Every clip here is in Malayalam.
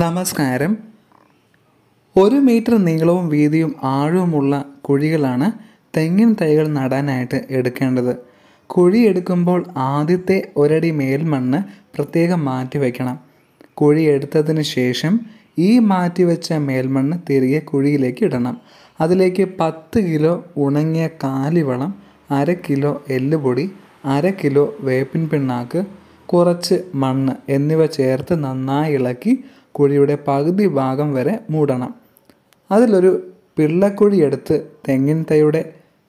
നമസ്കാരം ഒരു മീറ്റർ നീളവും വീതിയും ആഴവുമുള്ള കുഴികളാണ് തെങ്ങിൻ തൈകൾ നടാനായിട്ട് എടുക്കേണ്ടത് കുഴി എടുക്കുമ്പോൾ ആദ്യത്തെ ഒരടി മേൽമണ്ണ് പ്രത്യേകം മാറ്റി വയ്ക്കണം കുഴി എടുത്തതിന് ശേഷം ഈ മാറ്റിവെച്ച മേൽമണ്ണ് തിരികെ കുഴിയിലേക്ക് ഇടണം അതിലേക്ക് പത്ത് കിലോ ഉണങ്ങിയ കാലിവളം അര കിലോ എല്ലുപൊടി അര കിലോ വേപ്പിൻ പിണ്ണാക്ക് കുറച്ച് മണ്ണ് എന്നിവ ചേർത്ത് നന്നായി ഇളക്കി കുഴിയുടെ പകുതി ഭാഗം വരെ മൂടണം അതിലൊരു പിള്ളക്കുഴി എടുത്ത് തെങ്ങിൻ തൈയുടെ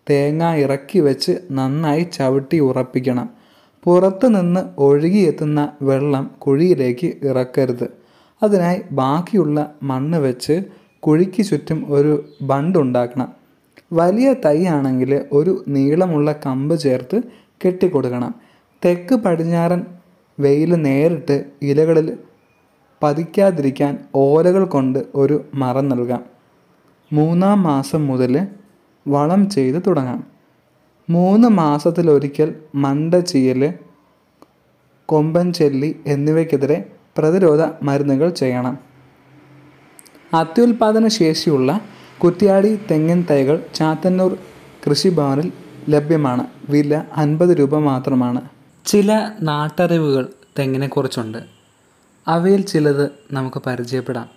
തേങ്ങ ഇറക്കി വെച്ച് നന്നായി ചവിട്ടി ഉറപ്പിക്കണം പുറത്തു നിന്ന് ഒഴുകിയെത്തുന്ന വെള്ളം കുഴിയിലേക്ക് ഇറക്കരുത് അതിനായി ബാക്കിയുള്ള മണ്ണ് വെച്ച് കുഴിക്ക് ചുറ്റും ഒരു ബണ്ടുണ്ടാക്കണം വലിയ തൈയാണെങ്കിൽ ഒരു നീളമുള്ള കമ്പ് ചേർത്ത് കെട്ടിക്കൊടുക്കണം തെക്ക് പടിഞ്ഞാറൻ വെയിൽ നേരിട്ട് ഇലകളിൽ പതിക്കാതിരിക്കാൻ ഓലകൾ കൊണ്ട് ഒരു മറ നൽകാം മൂന്നാം മാസം മുതൽ വളം ചെയ്ത് തുടങ്ങാം മൂന്ന് മാസത്തിലൊരിക്കൽ മണ്ട ചീയൽ കൊമ്പൻ ചെല്ലി എന്നിവയ്ക്കെതിരെ പ്രതിരോധ മരുന്നുകൾ ചെയ്യണം അത്യുൽപാദന ശേഷിയുള്ള കുറ്റ്യാടി തെങ്ങിൻ തൈകൾ ചാത്തന്നൂർ കൃഷിഭവനിൽ ലഭ്യമാണ് വില അൻപത് രൂപ മാത്രമാണ് ചില നാട്ടറിവുകൾ തെങ്ങിനെക്കുറിച്ചുണ്ട് അവയിൽ ചിലത് നമുക്ക് പരിചയപ്പെടാം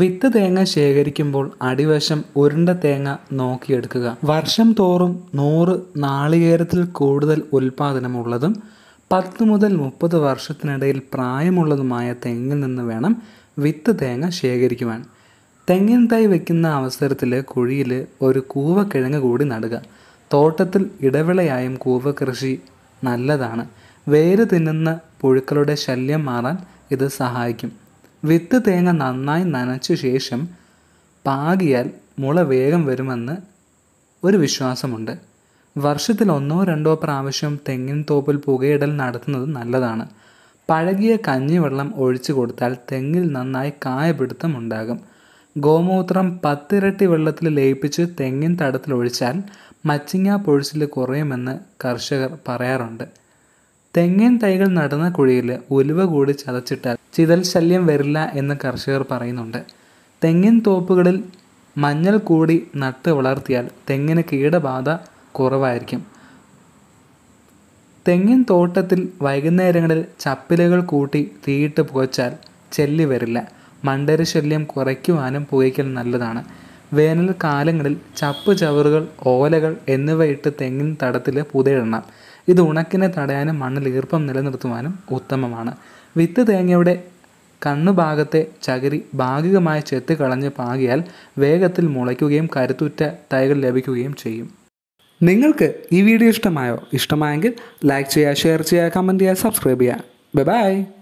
വിത്ത് തേങ്ങ ശേഖരിക്കുമ്പോൾ അടിവശം ഉരുണ്ട തേങ്ങ നോക്കിയെടുക്കുക വർഷം തോറും നൂറ് നാളികേരത്തിൽ കൂടുതൽ ഉൽപാദനമുള്ളതും പത്ത് മുതൽ മുപ്പത് വർഷത്തിനിടയിൽ പ്രായമുള്ളതുമായ തെങ്ങിൽ നിന്ന് വേണം വിത്ത് തേങ്ങ ശേഖരിക്കുവാൻ തെങ്ങിൻ തൈ വയ്ക്കുന്ന അവസരത്തിൽ കുഴിയിൽ ഒരു കൂവക്കിഴങ്ങ് കൂടി നടുക തോട്ടത്തിൽ ഇടവിളയായും കൂവ കൃഷി നല്ലതാണ് വേര് തിന്നുന്ന പുഴുക്കളുടെ ശല്യം മാറാൻ ഇത് സഹായിക്കും വിത്ത് തേങ്ങ നന്നായി നനച്ച ശേഷം പാകിയാൽ മുള വേഗം വരുമെന്ന് ഒരു വിശ്വാസമുണ്ട് വർഷത്തിൽ ഒന്നോ രണ്ടോ പ്രാവശ്യം തെങ്ങിൻ തോപ്പിൽ പുകയിടൽ നടത്തുന്നത് നല്ലതാണ് പഴകിയ കഞ്ഞിവെള്ളം ഒഴിച്ചു കൊടുത്താൽ തെങ്ങിൽ നന്നായി കായപിടുത്തം ഉണ്ടാകും ഗോമൂത്രം പത്തിരട്ടി വെള്ളത്തിൽ ലയിപ്പിച്ച് തെങ്ങിൻ തടത്തിൽ ഒഴിച്ചാൽ മച്ചിങ്ങ പൊഴിച്ചിൽ കുറയുമെന്ന് കർഷകർ പറയാറുണ്ട് തെങ്ങൻ തൈകൾ നടന്ന കുഴിയിൽ ഉലുവ കൂടി ചതച്ചിട്ടാൽ ചിതൽ ശല്യം വരില്ല എന്ന് കർഷകർ പറയുന്നുണ്ട് തെങ്ങിൻ തോപ്പുകളിൽ മഞ്ഞൾ കൂടി നട്ട് വളർത്തിയാൽ തെങ്ങിന് കീടബാധ കുറവായിരിക്കും തെങ്ങിൻ തോട്ടത്തിൽ വൈകുന്നേരങ്ങളിൽ ചപ്പിലകൾ കൂട്ടി തീയിട്ട് പുകച്ചാൽ ചെല്ലി വരില്ല മണ്ടര ശല്യം കുറയ്ക്കുവാനും പുകയ്ക്കൽ നല്ലതാണ് വേനൽക്കാലങ്ങളിൽ ചപ്പ് ചവറുകൾ ഓലകൾ എന്നിവയിട്ട് തെങ്ങിൻ തടത്തിൽ പുതയിടണം ഇത് ഉണക്കിനെ തടയാനും മണ്ണിൽ ഈർപ്പം നിലനിർത്തുവാനും ഉത്തമമാണ് വിത്ത് തേങ്ങയുടെ കണ്ണുഭാഗത്തെ ചകിരി ഭാഗികമായി ചെത്ത് കളഞ്ഞ് പാകിയാൽ വേഗത്തിൽ മുളയ്ക്കുകയും കരുത്തുറ്റ തൈകൾ ലഭിക്കുകയും ചെയ്യും നിങ്ങൾക്ക് ഈ വീഡിയോ ഇഷ്ടമായോ ഇഷ്ടമായെങ്കിൽ ലൈക്ക് ചെയ്യുക ഷെയർ ചെയ്യുക കമൻറ്റ് ചെയ്യുക സബ്സ്ക്രൈബ് ചെയ്യുക ബൈ